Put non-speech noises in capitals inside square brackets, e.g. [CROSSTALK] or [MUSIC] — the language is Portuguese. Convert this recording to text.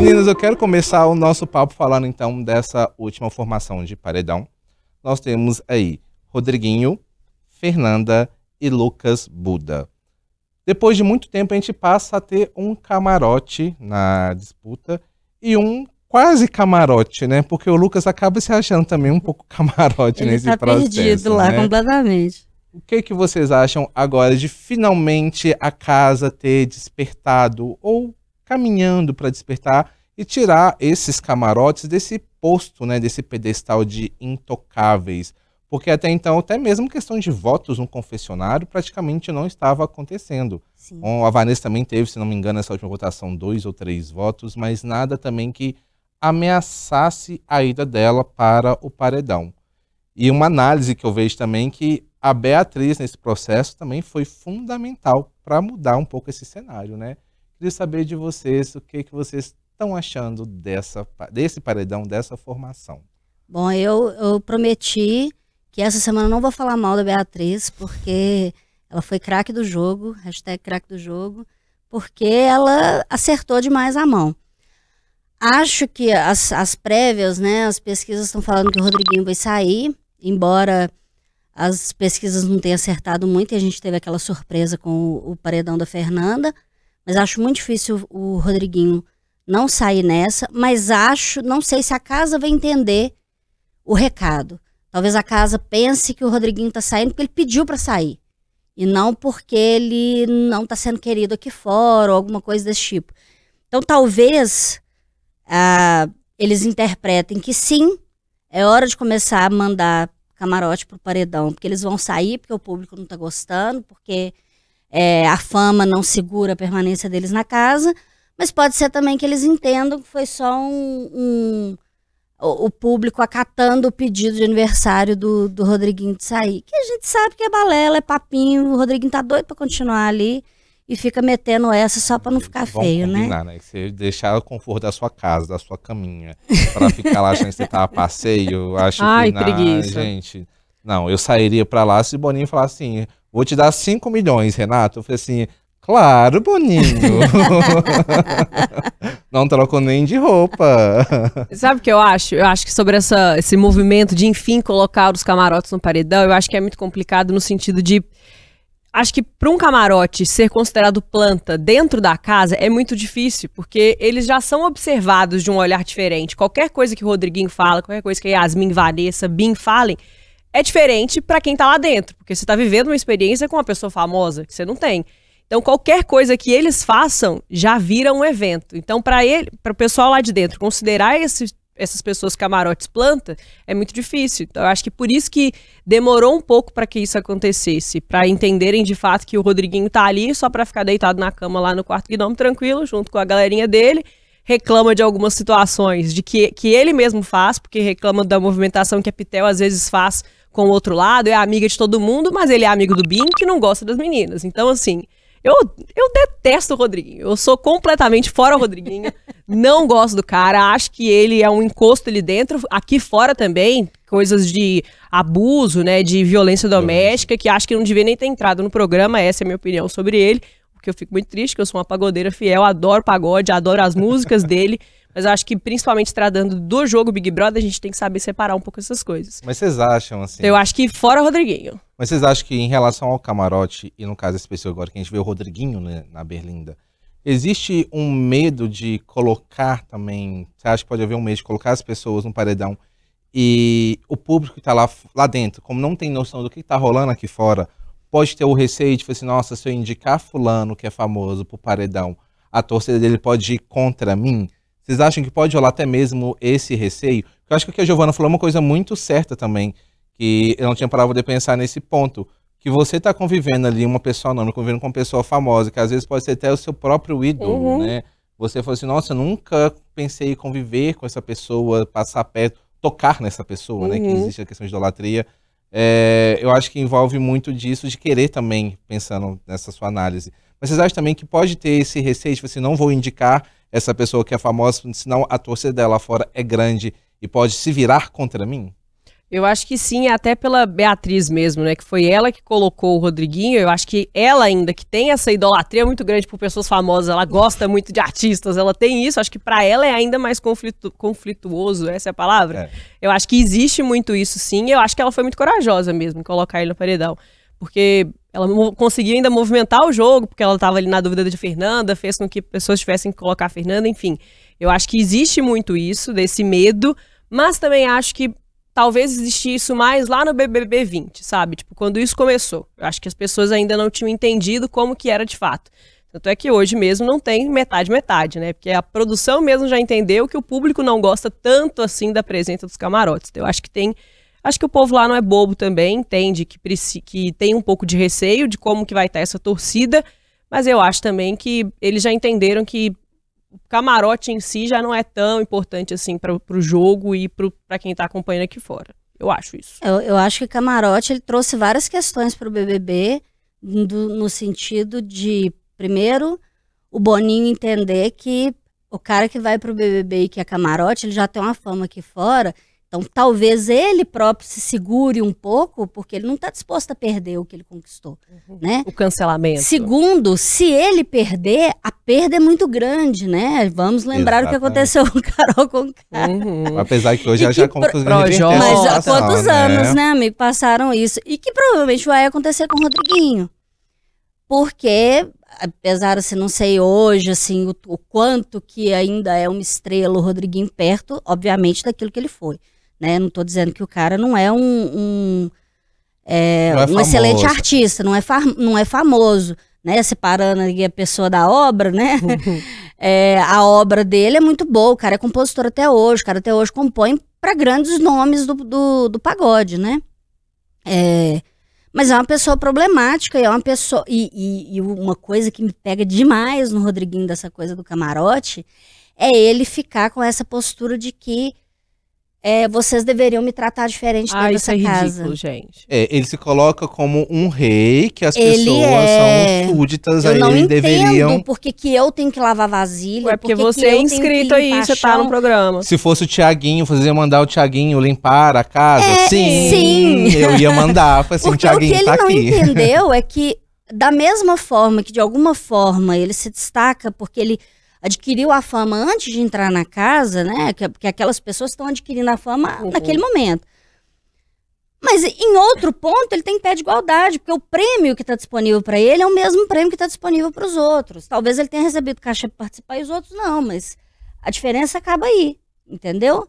Meninas, eu quero começar o nosso papo falando então dessa última formação de paredão. Nós temos aí Rodriguinho, Fernanda e Lucas Buda. Depois de muito tempo, a gente passa a ter um camarote na disputa e um quase camarote, né? Porque o Lucas acaba se achando também um pouco [LAUGHS] camarote Ele nesse tá processo. perdido lá né? completamente. O que, que vocês acham agora de finalmente a casa ter despertado ou caminhando para despertar e tirar esses camarotes desse posto, né, desse pedestal de intocáveis. Porque até então, até mesmo questão de votos no confessionário praticamente não estava acontecendo. Sim. a Vanessa também teve, se não me engano, essa última votação, dois ou três votos, mas nada também que ameaçasse a ida dela para o paredão. E uma análise que eu vejo também que a Beatriz nesse processo também foi fundamental para mudar um pouco esse cenário, né? Queria saber de vocês o que, que vocês estão achando dessa, desse paredão, dessa formação. Bom, eu, eu prometi que essa semana não vou falar mal da Beatriz, porque ela foi craque do jogo, hashtag craque do jogo, porque ela acertou demais a mão. Acho que as, as prévias, né, as pesquisas estão falando que o Rodriguinho vai sair, embora as pesquisas não tenham acertado muito e a gente teve aquela surpresa com o, o paredão da Fernanda. Mas acho muito difícil o Rodriguinho não sair nessa, mas acho, não sei se a casa vai entender o recado. Talvez a casa pense que o Rodriguinho está saindo porque ele pediu para sair e não porque ele não está sendo querido aqui fora ou alguma coisa desse tipo. Então talvez ah, eles interpretem que sim, é hora de começar a mandar camarote pro paredão, porque eles vão sair porque o público não está gostando, porque é, a fama não segura a permanência deles na casa, mas pode ser também que eles entendam que foi só um, um o, público acatando o pedido de aniversário do, do Rodriguinho de sair. Que a gente sabe que é balela, é papinho, o Rodriguinho tá doido para continuar ali e fica metendo essa só para não ficar Vamos feio, né? combinar, né? né? Você deixar o conforto da sua casa, da sua caminha, para ficar lá achando que você tá a passeio, acho Ai, que na... preguiça. gente. Não, eu sairia para lá se Boninho falar assim: Vou te dar 5 milhões, Renato. Eu falei assim, claro, Boninho. [LAUGHS] Não trocou nem de roupa. Sabe o que eu acho? Eu acho que sobre essa, esse movimento de, enfim, colocar os camarotes no paredão, eu acho que é muito complicado no sentido de acho que para um camarote ser considerado planta dentro da casa é muito difícil, porque eles já são observados de um olhar diferente. Qualquer coisa que o Rodriguinho fala, qualquer coisa que a Yasmin, Vanessa, Bin falem, é diferente para quem tá lá dentro, porque você tá vivendo uma experiência com uma pessoa famosa que você não tem. Então qualquer coisa que eles façam já vira um evento. Então para ele, para o pessoal lá de dentro considerar esse, essas pessoas camarotes planta é muito difícil. Então eu acho que por isso que demorou um pouco para que isso acontecesse, para entenderem de fato que o Rodriguinho tá ali só para ficar deitado na cama lá no quarto gnome tranquilo junto com a galerinha dele. Reclama de algumas situações de que, que ele mesmo faz, porque reclama da movimentação que a Pitel às vezes faz com o outro lado, é amiga de todo mundo, mas ele é amigo do Bin que não gosta das meninas. Então, assim, eu, eu detesto o Rodriguinho. Eu sou completamente fora o Rodriguinho. [LAUGHS] não gosto do cara. Acho que ele é um encosto ali dentro, aqui fora também. Coisas de abuso, né? De violência doméstica, que acho que não devia nem ter entrado no programa. Essa é a minha opinião sobre ele. Porque eu fico muito triste, que eu sou uma pagodeira fiel, adoro pagode, adoro as músicas dele. Mas eu acho que, principalmente tratando do jogo Big Brother, a gente tem que saber separar um pouco essas coisas. Mas vocês acham, assim. Eu acho que fora o Rodriguinho. Mas vocês acham que, em relação ao camarote, e no caso específico agora, que a gente vê o Rodriguinho né, na Berlinda, existe um medo de colocar também. Você acha que pode haver um medo de colocar as pessoas no paredão e o público que está lá, lá dentro, como não tem noção do que está rolando aqui fora, pode ter o receio de falar assim: nossa, se eu indicar Fulano, que é famoso, para o paredão, a torcida dele pode ir contra mim? Vocês acham que pode rolar até mesmo esse receio? Eu acho que o que a Giovana falou é uma coisa muito certa também, que eu não tinha parado de pensar nesse ponto, que você está convivendo ali, uma pessoa não, convivendo com uma pessoa famosa, que às vezes pode ser até o seu próprio ídolo, uhum. né? Você falou assim, nossa, eu nunca pensei em conviver com essa pessoa, passar perto, tocar nessa pessoa, uhum. né? Que uhum. existe a questão de idolatria. É, eu acho que envolve muito disso de querer também, pensando nessa sua análise. Mas vocês acham também que pode ter esse receio, tipo assim, não vou indicar essa pessoa que é famosa, senão a torcida dela fora é grande e pode se virar contra mim? Eu acho que sim, até pela Beatriz mesmo, né? Que foi ela que colocou o Rodriguinho. Eu acho que ela ainda, que tem essa idolatria muito grande por pessoas famosas, ela gosta muito de artistas, ela tem isso. Acho que para ela é ainda mais conflitu conflituoso, essa é a palavra. É. Eu acho que existe muito isso sim. Eu acho que ela foi muito corajosa mesmo em colocar ele no paredão. Porque ela conseguiu ainda movimentar o jogo, porque ela estava ali na dúvida de Fernanda, fez com que pessoas tivessem que colocar a Fernanda, enfim. Eu acho que existe muito isso, desse medo, mas também acho que talvez existisse isso mais lá no BBB 20, sabe? Tipo, quando isso começou. Eu acho que as pessoas ainda não tinham entendido como que era de fato. Tanto é que hoje mesmo não tem metade-metade, né? Porque a produção mesmo já entendeu que o público não gosta tanto assim da presença dos camarotes. Então, eu acho que tem. Acho que o povo lá não é bobo também, entende que, que tem um pouco de receio de como que vai estar essa torcida, mas eu acho também que eles já entenderam que o camarote em si já não é tão importante assim para o jogo e para quem está acompanhando aqui fora. Eu acho isso. Eu, eu acho que o camarote ele trouxe várias questões para o BBB do, no sentido de primeiro o Boninho entender que o cara que vai para o BBB e que é camarote ele já tem uma fama aqui fora então, talvez ele próprio se segure um pouco, porque ele não está disposto a perder o que ele conquistou, uhum. né? O cancelamento. Segundo, se ele perder, a perda é muito grande, né? Vamos lembrar Exatamente. o que aconteceu com Carol com cara. Uhum. Apesar que hoje e já que pro... Mas há quantos né? anos, né? amigo, passaram isso. E que provavelmente vai acontecer com o Rodriguinho. Porque, apesar, de assim, não sei hoje, assim, o, o quanto que ainda é uma estrela o Rodriguinho perto, obviamente, daquilo que ele foi. Né? Não estou dizendo que o cara não é um, um, é, não é um excelente artista, não é, não é famoso. Né, separando a pessoa da obra, né? [LAUGHS] É, a obra dele é muito boa, o cara é compositor até hoje, o cara até hoje compõe para grandes nomes do, do, do pagode, né? É, mas é uma pessoa problemática e é uma pessoa. E, e, e, uma coisa que me pega demais no Rodriguinho dessa coisa do camarote é ele ficar com essa postura de que é, vocês deveriam me tratar diferente ah, dentro dessa casa. é ridículo, gente. É, ele se coloca como um rei, que as ele pessoas é... são súditas, eu aí não ele deveriam... porque que eu tenho que lavar vasilha, Ué, porque, você é inscrito aí, você tá no programa. Se fosse o Tiaguinho, fazer mandar o Tiaguinho limpar a casa, é, sim, sim, eu ia mandar, assim, [LAUGHS] porque o Tiaguinho tá aqui. o que ele tá não aqui. entendeu [LAUGHS] é que, da mesma forma que, de alguma forma, ele se destaca porque ele adquiriu a fama antes de entrar na casa, né? Porque aquelas pessoas estão adquirindo a fama uhum. naquele momento. Mas em outro ponto, ele tem pé de igualdade, porque o prêmio que está disponível para ele é o mesmo prêmio que está disponível para os outros. Talvez ele tenha recebido caixa para participar e os outros não, mas a diferença acaba aí, entendeu?